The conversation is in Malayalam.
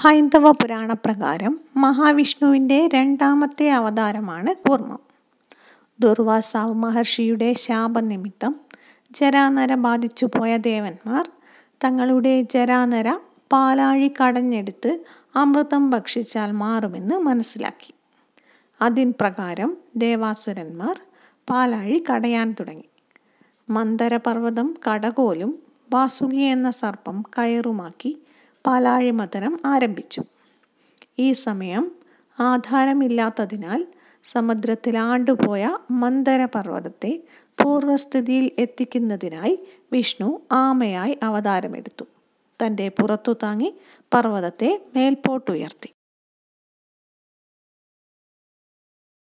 ഹൈന്ദവ പുരാണ പ്രകാരം മഹാവിഷ്ണുവിൻ്റെ രണ്ടാമത്തെ അവതാരമാണ് കൂർമ്മം ദുർവാസാവ് മഹർഷിയുടെ ശാപനിമിത്തം ജരാനര ബാധിച്ചു പോയ ദേവന്മാർ തങ്ങളുടെ ജരാനര പാലാഴി കടഞ്ഞെടുത്ത് അമൃതം ഭക്ഷിച്ചാൽ മാറുമെന്ന് മനസ്സിലാക്കി അതിൻ പ്രകാരം ദേവാസുരന്മാർ പാലാഴി കടയാൻ തുടങ്ങി മന്ദരപർവ്വതം കടകോലും വാസുകി എന്ന സർപ്പം കയറുമാക്കി പാലാഴിമതനം ആരംഭിച്ചു ഈ സമയം ആധാരമില്ലാത്തതിനാൽ സമുദ്രത്തിലാണ്ടുപോയ മന്ദര പർവ്വതത്തെ പൂർവസ്ഥിതിയിൽ എത്തിക്കുന്നതിനായി വിഷ്ണു ആമയായി അവതാരമെടുത്തു തൻ്റെ പുറത്തു താങ്ങി പർവ്വതത്തെ മേൽപോട്ടുയർത്തി